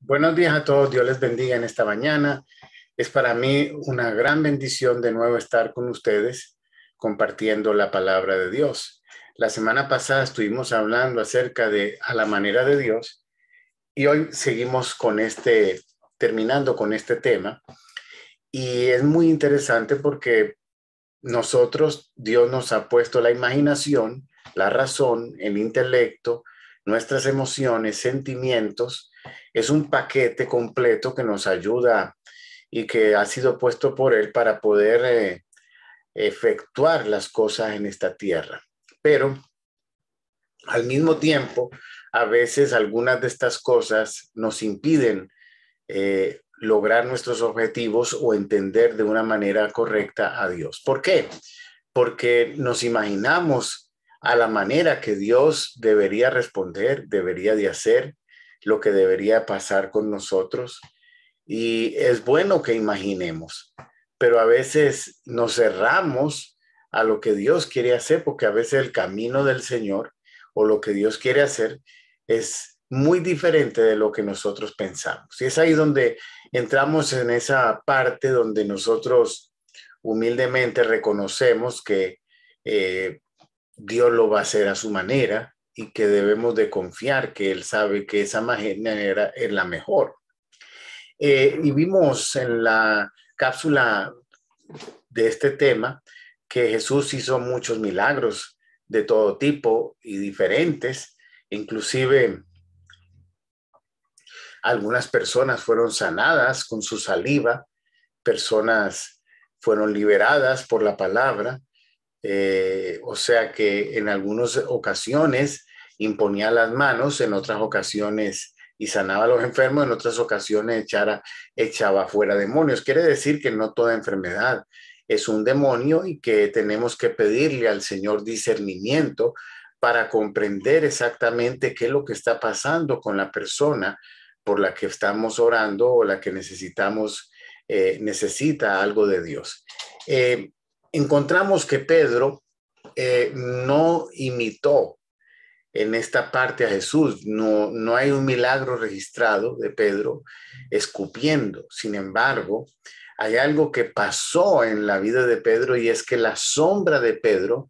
Buenos días a todos, Dios les bendiga en esta mañana. Es para mí una gran bendición de nuevo estar con ustedes compartiendo la palabra de Dios. La semana pasada estuvimos hablando acerca de a la manera de Dios y hoy seguimos con este, terminando con este tema. Y es muy interesante porque nosotros, Dios nos ha puesto la imaginación, la razón, el intelecto, nuestras emociones, sentimientos, es un paquete completo que nos ayuda y que ha sido puesto por Él para poder eh, efectuar las cosas en esta tierra. Pero al mismo tiempo, a veces algunas de estas cosas nos impiden eh, lograr nuestros objetivos o entender de una manera correcta a Dios. ¿Por qué? Porque nos imaginamos a la manera que Dios debería responder, debería de hacer, lo que debería pasar con nosotros. Y es bueno que imaginemos, pero a veces nos cerramos a lo que Dios quiere hacer, porque a veces el camino del Señor o lo que Dios quiere hacer es muy diferente de lo que nosotros pensamos. Y es ahí donde entramos en esa parte donde nosotros humildemente reconocemos que eh, Dios lo va a hacer a su manera y que debemos de confiar que Él sabe que esa manera es la mejor. Eh, y vimos en la cápsula de este tema que Jesús hizo muchos milagros de todo tipo y diferentes, inclusive algunas personas fueron sanadas con su saliva, personas fueron liberadas por la palabra, eh, o sea que en algunas ocasiones imponía las manos, en otras ocasiones y sanaba a los enfermos, en otras ocasiones echaba fuera demonios. Quiere decir que no toda enfermedad es un demonio y que tenemos que pedirle al Señor discernimiento para comprender exactamente qué es lo que está pasando con la persona por la que estamos orando o la que necesitamos, eh, necesita algo de Dios. Eh, encontramos que Pedro eh, no imitó en esta parte a Jesús. No, no hay un milagro registrado de Pedro escupiendo. Sin embargo, hay algo que pasó en la vida de Pedro y es que la sombra de Pedro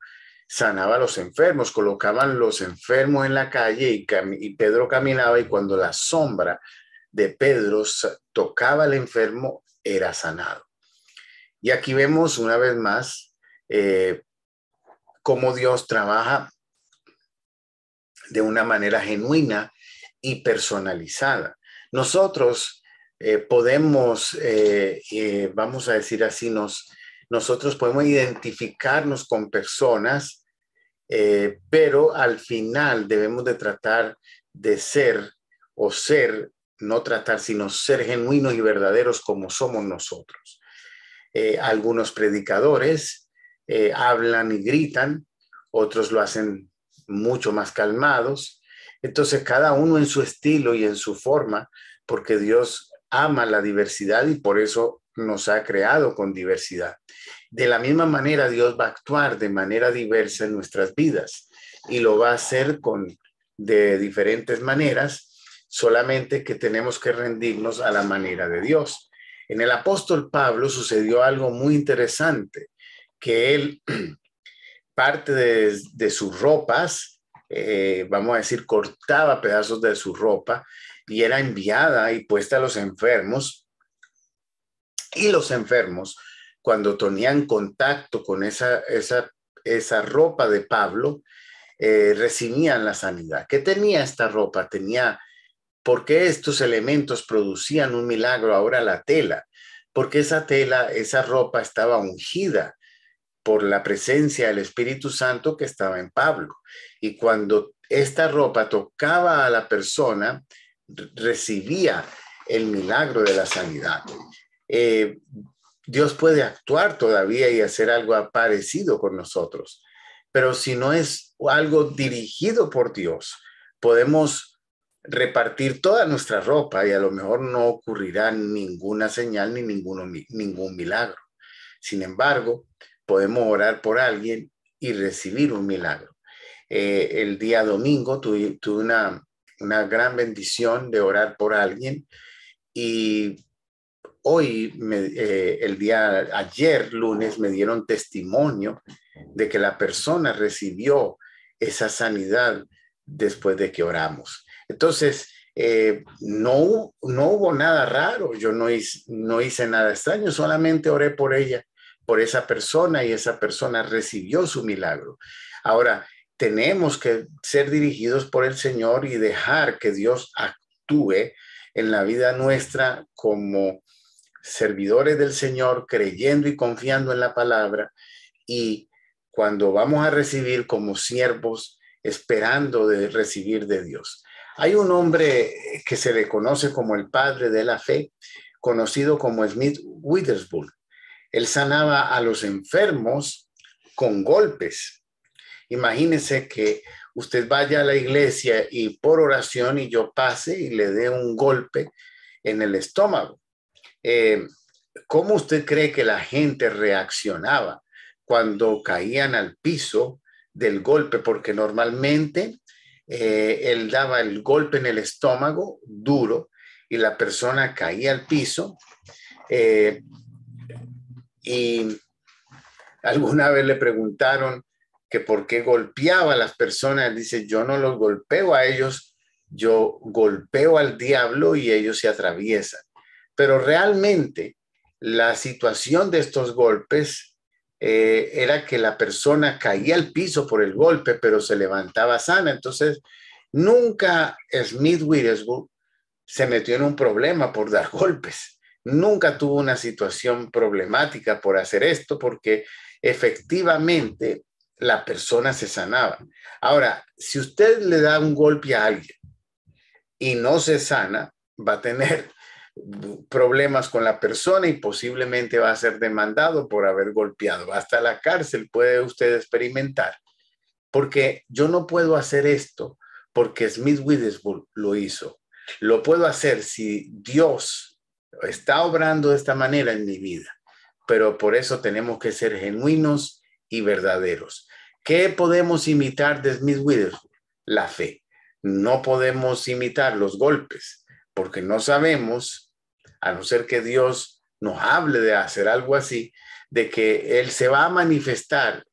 sanaba a los enfermos, colocaban los enfermos en la calle y Pedro caminaba y cuando la sombra de Pedro tocaba al enfermo era sanado. Y aquí vemos una vez más eh, cómo Dios trabaja de una manera genuina y personalizada. Nosotros eh, podemos, eh, vamos a decir así, nos, nosotros podemos identificarnos con personas, pero al final debemos de tratar de ser o ser, no tratar, sino ser genuinos y verdaderos como somos nosotros. Eh, algunos predicadores eh, hablan y gritan, otros lo hacen mucho más calmados. Entonces, cada uno en su estilo y en su forma, porque Dios ama la diversidad y por eso nos ha creado con diversidad. De la misma manera, Dios va a actuar de manera diversa en nuestras vidas y lo va a hacer con de diferentes maneras, solamente que tenemos que rendirnos a la manera de Dios. En el apóstol Pablo sucedió algo muy interesante, que él, parte de, sus ropas, eh, vamos a decir, cortaba pedazos de su ropa y era enviada y puesta a los enfermos. Y los enfermos, cuando tenían contacto con esa, esa, ropa de Pablo, eh, recibían la sanidad. ¿Qué tenía esta ropa? Tenía, porque estos elementos producían un milagro, ahora la tela porque esa tela, esa ropa estaba ungida por la presencia del Espíritu Santo que estaba en Pablo. Y cuando esta ropa tocaba a la persona, recibía el milagro de la sanidad. Eh, Dios puede actuar todavía y hacer algo parecido con nosotros, pero si no es algo dirigido por Dios, podemos repartir toda nuestra ropa y a lo mejor no ocurrirá ninguna señal ni ninguno, ningún milagro. Sin embargo, podemos orar por alguien y recibir un milagro. Eh, el día domingo tuve, una, una gran bendición de orar por alguien y hoy, eh, el día ayer, lunes, me dieron testimonio de que la persona recibió esa sanidad después de que oramos. Entonces, eh, no, hubo nada raro, yo no hice nada extraño, solamente oré por ella, por esa persona y esa persona recibió su milagro. Ahora, tenemos que ser dirigidos por el Señor y dejar que Dios actúe en la vida nuestra como servidores del Señor, creyendo y confiando en la palabra y cuando vamos a recibir como siervos, esperando de recibir de Dios. Hay un hombre eh, que se le conoce como el padre de la fe, conocido como Smith Witherspoon. Él sanaba a los enfermos con golpes. Imagínese que usted vaya a la iglesia y por oración y yo pase y le dé un golpe en el estómago. Eh, ¿Cómo usted cree que la gente reaccionaba cuando caían al piso del golpe? Porque normalmente eh, él daba el golpe en el estómago duro y la persona caía al piso. Eh, y alguna vez le preguntaron que por qué golpeaba a las personas. Dice, yo no los golpeo a ellos, yo golpeo al diablo y ellos se atraviesan. Pero realmente la situación de estos golpes eh, era que la persona caía al piso por el golpe, pero se levantaba sana. Entonces, nunca Smith Witherspoon se metió en un problema por dar golpes. Nunca tuvo una situación problemática por hacer esto, porque efectivamente la persona se sanaba. Ahora, si usted le da un golpe a alguien y no se sana, va a tener problemas con la persona y posiblemente va a ser demandado por haber golpeado. Hasta la cárcel puede usted experimentar. Porque yo no puedo hacer esto porque Smith Witherspoon lo hizo. Lo puedo hacer si Dios está obrando de esta manera en mi vida. Pero por eso tenemos que ser genuinos y verdaderos. ¿Qué podemos imitar de Smith Witherspoon? La fe. No podemos imitar los golpes porque no sabemos a no ser que Dios nos hable de hacer algo así, de que Él se va a manifestar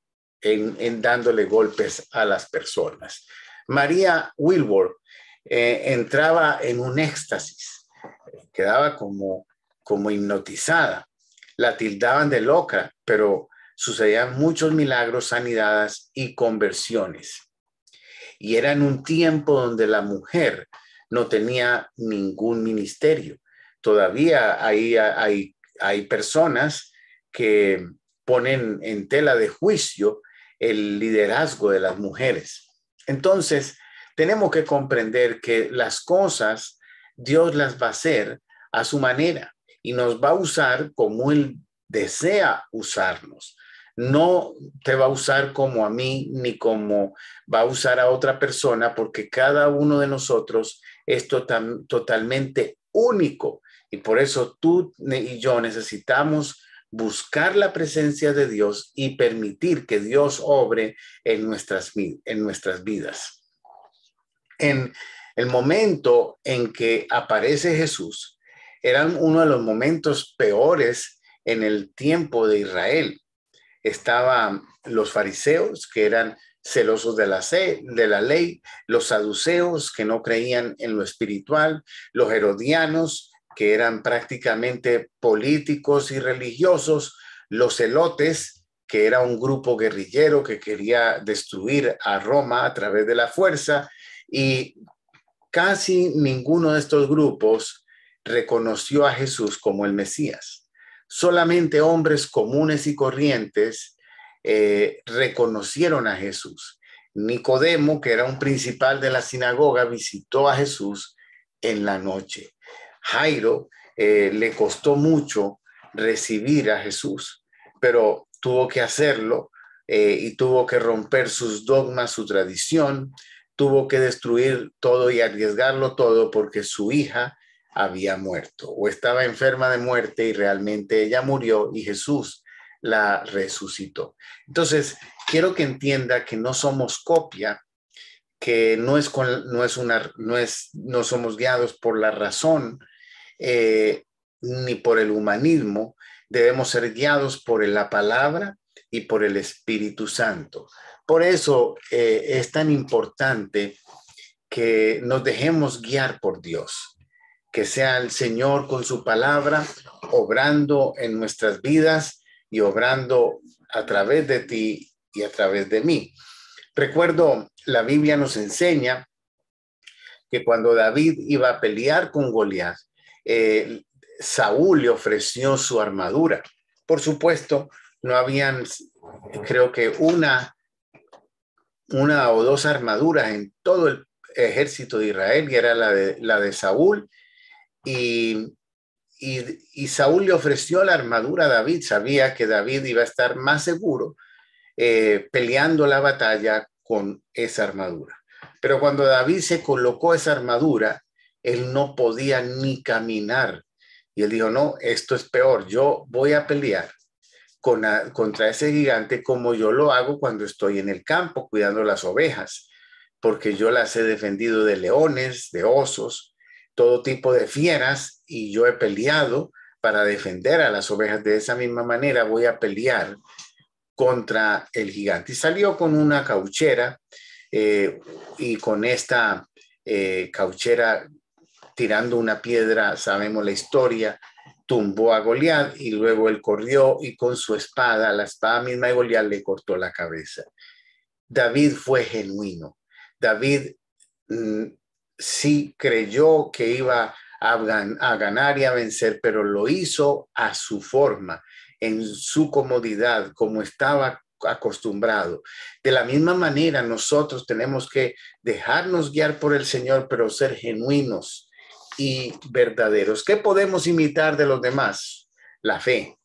en, dándole golpes a las personas. María Wilbur eh, entraba en un éxtasis, quedaba como, como hipnotizada, la tildaban de loca, pero sucedían muchos milagros, sanidades y conversiones. Y era en un tiempo donde la mujer no tenía ningún ministerio todavía hay, hay, hay personas que ponen en tela de juicio el liderazgo de las mujeres. Entonces, tenemos que comprender que las cosas Dios las va a hacer a su manera y nos va a usar como Él desea usarnos. No te va a usar como a mí ni como va a usar a otra persona porque cada uno de nosotros es totalmente único y por eso tú y yo necesitamos buscar la presencia de Dios y permitir que Dios obre en nuestras, en nuestras vidas. En el momento en que aparece Jesús, eran uno de los momentos peores en el tiempo de Israel. Estaban los fariseos, que eran celosos de la, de la ley, los saduceos, que no creían en lo espiritual, los herodianos, que eran prácticamente políticos y religiosos, los elotes, que era un grupo guerrillero que quería destruir a Roma a través de la fuerza, y casi ninguno de estos grupos reconoció a Jesús como el Mesías. Solamente hombres comunes y corrientes eh, reconocieron a Jesús. Nicodemo, que era un principal de la sinagoga, visitó a Jesús en la noche. Jairo eh, le costó mucho recibir a Jesús, pero tuvo que hacerlo eh, y tuvo que romper sus dogmas, su tradición, tuvo que destruir todo y arriesgarlo todo porque su hija había muerto o estaba enferma de muerte y realmente ella murió y Jesús la resucitó. Entonces, quiero que entienda que no somos copia, que no es, no es una, no es, no somos guiados por la razón, eh, ni por el humanismo, debemos ser guiados por la palabra y por el Espíritu Santo. Por eso eh, es tan importante que nos dejemos guiar por Dios, que sea el Señor con su palabra obrando en nuestras vidas y obrando a través de ti y a través de mí. Recuerdo, la Biblia nos enseña que cuando David iba a pelear con Goliath, eh, Saúl le ofreció su armadura. Por supuesto, no habían, creo que una, una o dos armaduras en todo el ejército de Israel, y era la de, la de Saúl, y, Saúl le ofreció la armadura a David, sabía que David iba a estar más seguro eh, peleando la batalla con esa armadura. Pero cuando David se colocó esa armadura, él no podía ni caminar. Y él dijo, no, esto es peor, yo voy a pelear con contra ese gigante como yo lo hago cuando estoy en el campo cuidando las ovejas, porque yo las he defendido de leones, de osos, todo tipo de fieras, y yo he peleado para defender a las ovejas. De esa misma manera voy a pelear contra el gigante. Y salió con una cauchera eh, y con esta eh, cauchera tirando una piedra, sabemos la historia, tumbó a Goliat y luego él corrió y con su espada, la espada misma de Goliat, le cortó la cabeza. David fue genuino. David mm, sí creyó que iba a ganar y a vencer, pero lo hizo a su forma, en su comodidad, como estaba acostumbrado. De la misma manera, nosotros tenemos que dejarnos guiar por el Señor, pero ser genuinos y verdaderos. ¿Qué podemos imitar de los demás? La fe.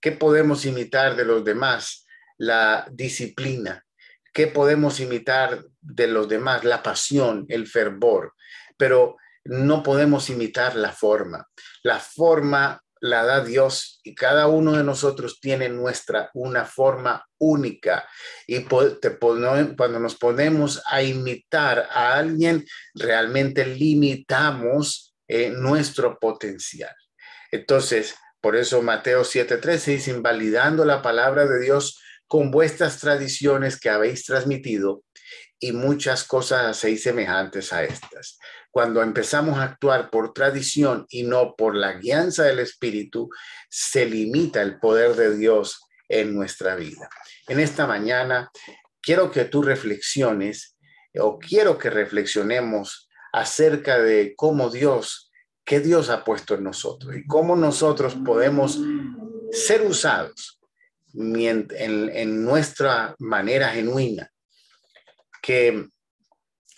¿Qué podemos imitar de los demás? La disciplina. ¿Qué podemos imitar de los demás? La pasión, el fervor. Pero no podemos imitar la forma. La forma la da Dios y cada uno de nosotros tiene nuestra una forma única y cuando nos ponemos a imitar a alguien realmente limitamos eh, nuestro potencial. Entonces, por eso Mateo 7:13 dice, invalidando la palabra de Dios con vuestras tradiciones que habéis transmitido y muchas cosas hacéis semejantes a estas. Cuando empezamos a actuar por tradición y no por la guianza del Espíritu, se limita el poder de Dios en nuestra vida. En esta mañana, quiero que tú reflexiones o quiero que reflexionemos acerca de cómo Dios, qué Dios ha puesto en nosotros y cómo nosotros podemos ser usados en, nuestra manera genuina. Que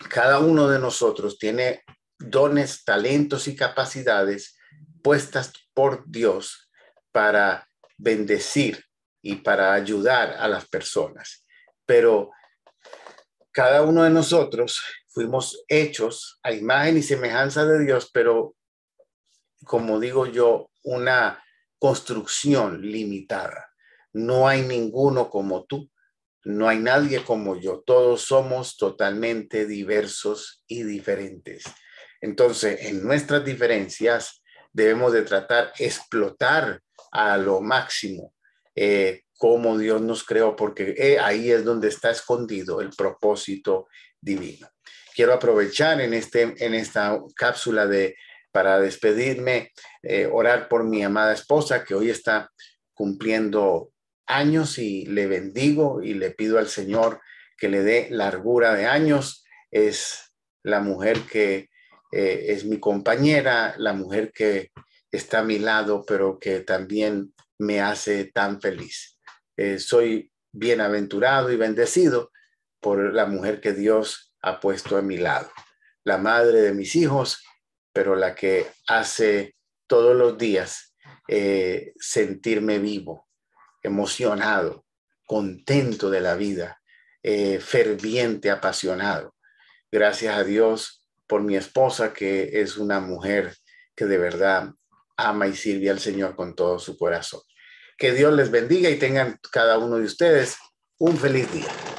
cada uno de nosotros tiene dones, talentos y capacidades puestas por Dios para bendecir y para ayudar a las personas. Pero cada uno de nosotros fuimos hechos a imagen y semejanza de Dios, pero como digo yo, una construcción limitada. No hay ninguno como tú, no hay nadie como yo, todos somos totalmente diversos y diferentes. Entonces, en nuestras diferencias debemos de tratar, explotar a lo máximo eh, cómo Dios nos creó, porque eh, ahí es donde está escondido el propósito divino quiero aprovechar en, este, en esta cápsula de, para despedirme, eh, orar por mi amada esposa que hoy está cumpliendo años y le bendigo y le pido al Señor que le dé largura de años. Es la mujer que eh, es mi compañera, la mujer que está a mi lado, pero que también me hace tan feliz. Eh, soy bienaventurado y bendecido por la mujer que Dios ha puesto a mi lado, la madre de mis hijos, pero la que hace todos los días eh, sentirme vivo, emocionado, contento de la vida, eh, ferviente, apasionado. Gracias a Dios por mi esposa, que es una mujer que de verdad ama y sirve al Señor con todo su corazón. Que Dios les bendiga y tengan cada uno de ustedes un feliz día.